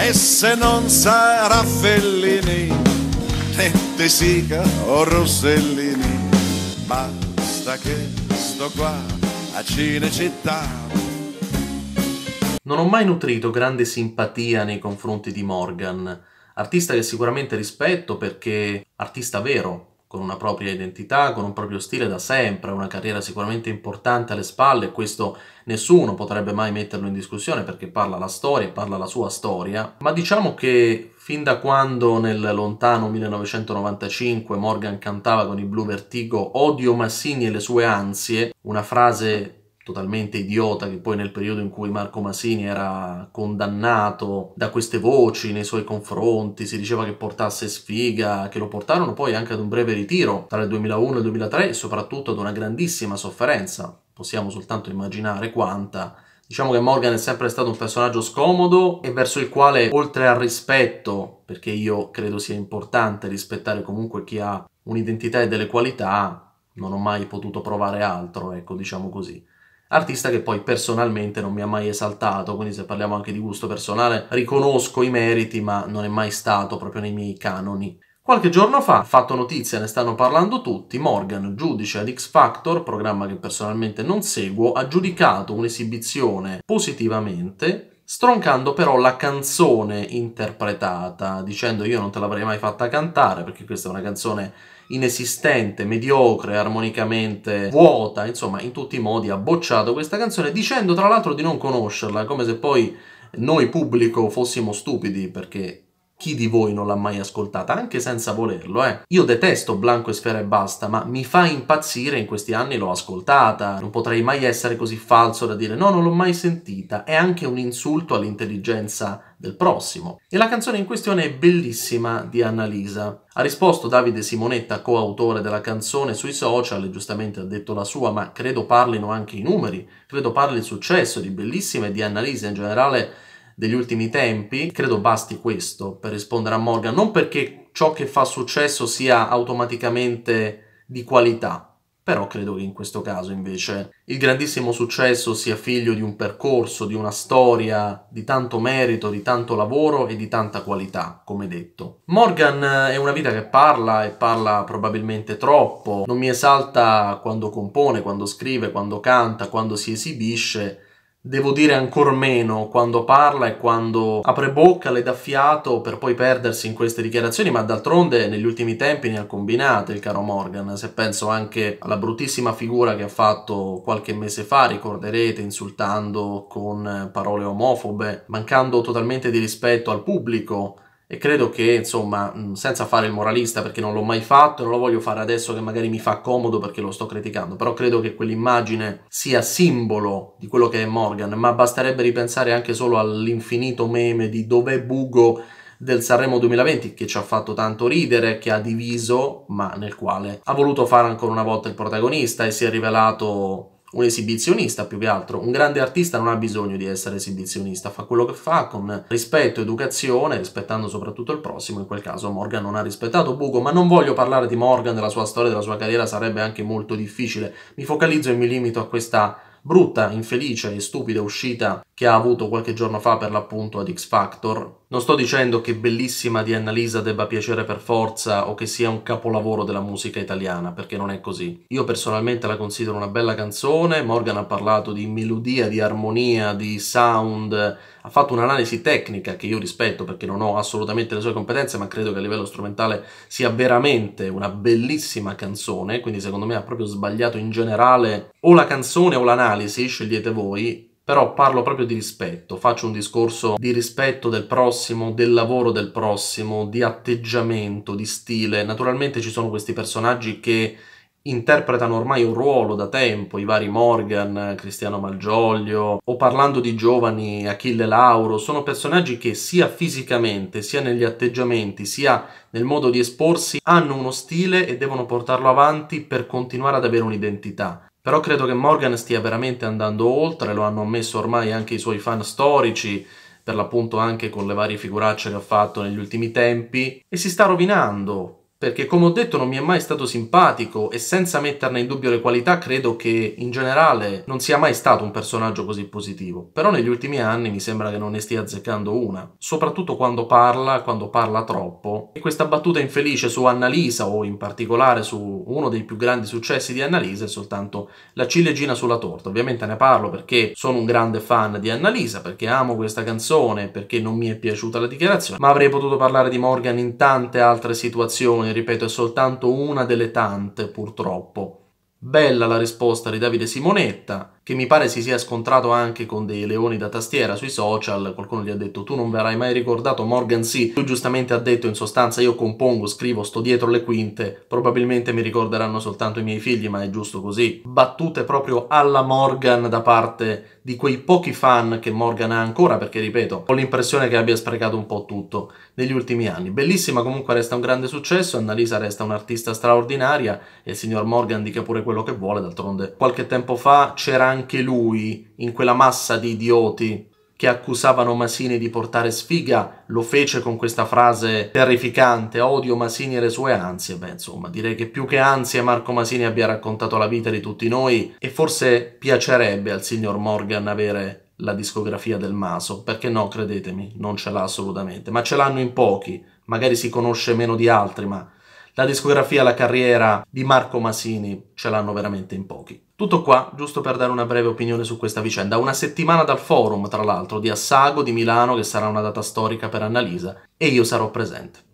E se non sarà Fellini, né De Sica o Rossellini, basta che sto qua a Cinecittà. Non ho mai nutrito grande simpatia nei confronti di Morgan, artista che sicuramente rispetto perché artista vero, con una propria identità, con un proprio stile da sempre, una carriera sicuramente importante alle spalle, questo nessuno potrebbe mai metterlo in discussione perché parla la storia, parla la sua storia, ma diciamo che fin da quando nel lontano 1995 Morgan cantava con i Blue Vertigo Odio Massini e le sue ansie, una frase totalmente idiota che poi nel periodo in cui Marco Masini era condannato da queste voci nei suoi confronti, si diceva che portasse sfiga, che lo portarono poi anche ad un breve ritiro tra il 2001 e il 2003 e soprattutto ad una grandissima sofferenza, possiamo soltanto immaginare quanta. Diciamo che Morgan è sempre stato un personaggio scomodo e verso il quale, oltre al rispetto, perché io credo sia importante rispettare comunque chi ha un'identità e delle qualità, non ho mai potuto provare altro, ecco, diciamo così artista che poi personalmente non mi ha mai esaltato, quindi se parliamo anche di gusto personale riconosco i meriti ma non è mai stato proprio nei miei canoni. Qualche giorno fa, fatto notizia, ne stanno parlando tutti, Morgan, giudice ad X Factor, programma che personalmente non seguo, ha giudicato un'esibizione positivamente, stroncando però la canzone interpretata, dicendo io non te l'avrei mai fatta cantare perché questa è una canzone inesistente, mediocre, armonicamente vuota, insomma in tutti i modi ha bocciato questa canzone dicendo tra l'altro di non conoscerla, come se poi noi pubblico fossimo stupidi perché chi di voi non l'ha mai ascoltata, anche senza volerlo, eh? Io detesto Blanco e Sfera e basta, ma mi fa impazzire, in questi anni l'ho ascoltata. Non potrei mai essere così falso da dire no, non l'ho mai sentita. È anche un insulto all'intelligenza del prossimo. E la canzone in questione è bellissima di Annalisa. Ha risposto Davide Simonetta, coautore della canzone, sui social e giustamente ha detto la sua, ma credo parlino anche i numeri, credo parli il successo di Bellissima e di Annalisa in generale degli ultimi tempi. Credo basti questo per rispondere a Morgan, non perché ciò che fa successo sia automaticamente di qualità, però credo che in questo caso invece il grandissimo successo sia figlio di un percorso, di una storia, di tanto merito, di tanto lavoro e di tanta qualità, come detto. Morgan eh, è una vita che parla e parla probabilmente troppo, non mi esalta quando compone, quando scrive, quando canta, quando si esibisce, devo dire ancora meno quando parla e quando apre bocca, le dà fiato per poi perdersi in queste dichiarazioni, ma d'altronde negli ultimi tempi ne ha combinate il caro Morgan, se penso anche alla bruttissima figura che ha fatto qualche mese fa, ricorderete, insultando con parole omofobe, mancando totalmente di rispetto al pubblico e credo che, insomma, senza fare il moralista perché non l'ho mai fatto e non lo voglio fare adesso che magari mi fa comodo perché lo sto criticando, però credo che quell'immagine sia simbolo di quello che è Morgan, ma basterebbe ripensare anche solo all'infinito meme di dov'è Bugo del Sanremo 2020 che ci ha fatto tanto ridere, che ha diviso, ma nel quale ha voluto fare ancora una volta il protagonista e si è rivelato un esibizionista più che altro. Un grande artista non ha bisogno di essere esibizionista, fa quello che fa con rispetto, educazione, rispettando soprattutto il prossimo. In quel caso Morgan non ha rispettato Bugo, ma non voglio parlare di Morgan, della sua storia, della sua carriera, sarebbe anche molto difficile. Mi focalizzo e mi limito a questa brutta, infelice e stupida uscita che ha avuto qualche giorno fa per l'appunto ad X Factor. Non sto dicendo che bellissima di Annalisa debba piacere per forza o che sia un capolavoro della musica italiana, perché non è così. Io personalmente la considero una bella canzone, Morgan ha parlato di melodia, di armonia, di sound, ha fatto un'analisi tecnica che io rispetto perché non ho assolutamente le sue competenze, ma credo che a livello strumentale sia veramente una bellissima canzone, quindi secondo me ha proprio sbagliato in generale o la canzone o l'analisi, scegliete voi, però parlo proprio di rispetto, faccio un discorso di rispetto del prossimo, del lavoro del prossimo, di atteggiamento, di stile. Naturalmente ci sono questi personaggi che interpretano ormai un ruolo da tempo, i vari Morgan, Cristiano Malgioglio, o parlando di giovani, Achille Lauro, sono personaggi che sia fisicamente, sia negli atteggiamenti, sia nel modo di esporsi, hanno uno stile e devono portarlo avanti per continuare ad avere un'identità. Però credo che Morgan stia veramente andando oltre, lo hanno ammesso ormai anche i suoi fan storici, per l'appunto anche con le varie figuracce che ha fatto negli ultimi tempi, e si sta rovinando, perché come ho detto non mi è mai stato simpatico e senza metterne in dubbio le qualità credo che in generale non sia mai stato un personaggio così positivo, però negli ultimi anni mi sembra che non ne stia azzeccando una, soprattutto quando parla, quando parla troppo e questa battuta infelice su Annalisa o in particolare su uno dei più grandi successi di Annalisa è soltanto la ciliegina sulla torta, ovviamente ne parlo perché sono un grande fan di Annalisa, perché amo questa canzone, perché non mi è piaciuta la dichiarazione, ma avrei potuto parlare di Morgan in tante altre situazioni opinione, ripeto, è soltanto una delle tante purtroppo. Bella la risposta di Davide Simonetta, che mi pare si sia scontrato anche con dei leoni da tastiera sui social, qualcuno gli ha detto tu non verrai mai ricordato, Morgan sì, lui giustamente ha detto in sostanza io compongo, scrivo, sto dietro le quinte, probabilmente mi ricorderanno soltanto i miei figli, ma è giusto così. Battute proprio alla Morgan da parte di quei pochi fan che Morgan ha ancora, perché ripeto, ho l'impressione che abbia sprecato un po' tutto negli ultimi anni. Bellissima comunque resta un grande successo, Annalisa resta un'artista straordinaria e il signor Morgan dica pure quello che vuole, d'altronde qualche tempo fa c'era anche anche lui in quella massa di idioti che accusavano Masini di portare sfiga, lo fece con questa frase terrificante, odio Masini e le sue ansie, beh insomma direi che più che ansie Marco Masini abbia raccontato la vita di tutti noi e forse piacerebbe al signor Morgan avere la discografia del Maso, perché no, credetemi, non ce l'ha assolutamente, ma ce l'hanno in pochi, magari si conosce meno di altri, ma la discografia, la carriera di Marco Masini ce l'hanno veramente in pochi. Tutto qua, giusto per dare una breve opinione su questa vicenda. Una settimana dal forum, tra l'altro, di Assago di Milano, che sarà una data storica per Annalisa, e io sarò presente.